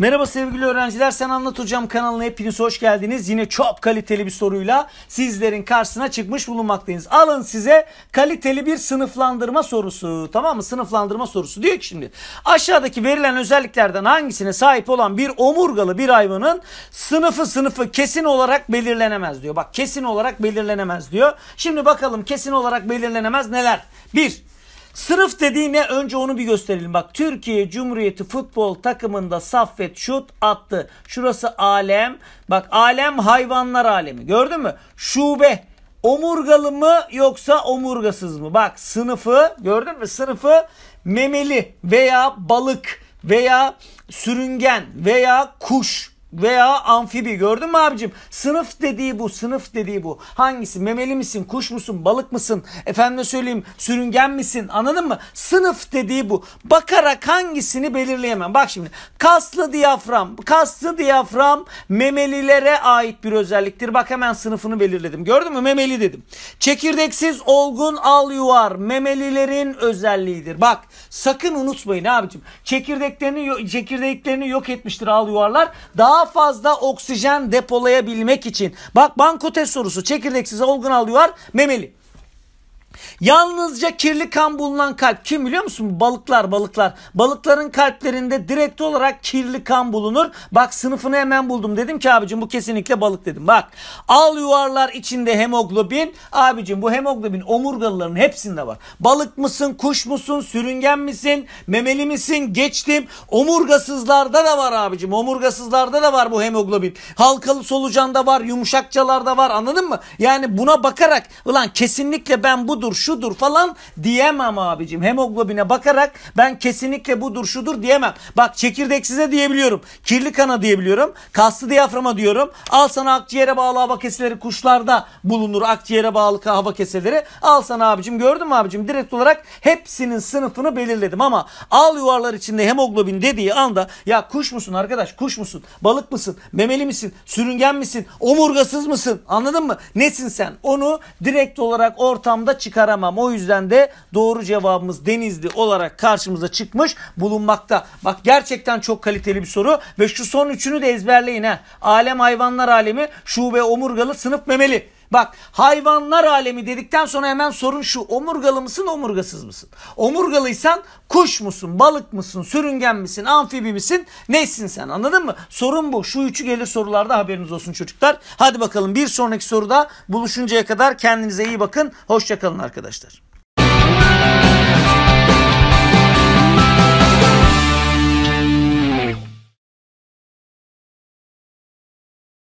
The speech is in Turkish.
Merhaba sevgili öğrenciler sen anlatacağım kanalına hepiniz hoş geldiniz. Yine çok kaliteli bir soruyla sizlerin karşısına çıkmış bulunmaktayız. Alın size kaliteli bir sınıflandırma sorusu tamam mı sınıflandırma sorusu diyor ki şimdi aşağıdaki verilen özelliklerden hangisine sahip olan bir omurgalı bir hayvanın sınıfı sınıfı kesin olarak belirlenemez diyor. Bak kesin olarak belirlenemez diyor. Şimdi bakalım kesin olarak belirlenemez neler? Bir Sırıf dediğine önce onu bir gösterelim. Bak Türkiye Cumhuriyeti futbol takımında Saffet şut attı. Şurası alem. Bak alem hayvanlar alemi. Gördün mü? Şube. Omurgalı mı yoksa omurgasız mı? Bak sınıfı gördün mü? Sınıfı memeli veya balık veya sürüngen veya kuş veya amfibi gördün mü abicim? Sınıf dediği bu, sınıf dediği bu. Hangisi? Memeli misin, kuş musun, balık mısın? Efendim söyleyeyim sürüngen misin? Anladın mı? Sınıf dediği bu. Bakarak hangisini belirleyemem. Bak şimdi kaslı diyafram. Kaslı diyafram memelilere ait bir özelliktir. Bak hemen sınıfını belirledim. Gördün mü? Memeli dedim. Çekirdeksiz olgun al yuvar memelilerin özelliğidir. Bak sakın unutmayın abicim. Çekirdeklerini çekirdeklerini yok etmiştir al yuvarlar. Daha daha fazla oksijen depolayabilmek için. Bak bankotes sorusu çekirdeksiz olgun alıyor memeli. Yalnızca kirli kan bulunan kalp kim biliyor musun? Balıklar balıklar. Balıkların kalplerinde direkt olarak kirli kan bulunur. Bak sınıfını hemen buldum. Dedim ki abicim bu kesinlikle balık dedim. Bak al yuvarlar içinde hemoglobin. Abicim bu hemoglobin omurgalıların hepsinde var. Balık mısın, kuş musun, sürüngen misin, memeli misin geçtim. Omurgasızlarda da var abicim. Omurgasızlarda da var bu hemoglobin. Halkalı solucanda var, yumuşakçalarda var anladın mı? Yani buna bakarak ulan kesinlikle ben budur budur şudur falan diyemem abicim. Hemoglobine bakarak ben kesinlikle budur şudur diyemem. Bak çekirdek size diyebiliyorum. Kirli kana diyebiliyorum. Kaslı diyaframa diyorum. Al sana akciğere bağlı hava keseleri kuşlarda bulunur. Akciğere bağlı hava keseleri. Al sana abicim gördün mü abicim? Direkt olarak hepsinin sınıfını belirledim ama al yuvarlar içinde hemoglobin dediği anda ya kuş musun arkadaş kuş musun? Balık mısın? Memeli misin? Sürüngen misin? Omurgasız mısın? Anladın mı? Nesin sen? Onu direkt olarak ortamda çıkar çıkaramam. O yüzden de doğru cevabımız Denizli olarak karşımıza çıkmış bulunmakta. Bak gerçekten çok kaliteli bir soru ve şu son üçünü de ezberleyin ha. Alem hayvanlar alemi, şube omurgalı, sınıf memeli. Bak hayvanlar alemi dedikten sonra hemen sorun şu omurgalı mısın omurgasız mısın? Omurgalıysan kuş musun, balık mısın, sürüngen misin, amfibi misin, nesin sen anladın mı? Sorun bu şu üçü gelir sorularda haberiniz olsun çocuklar. Hadi bakalım bir sonraki soruda buluşuncaya kadar kendinize iyi bakın. Hoşçakalın arkadaşlar.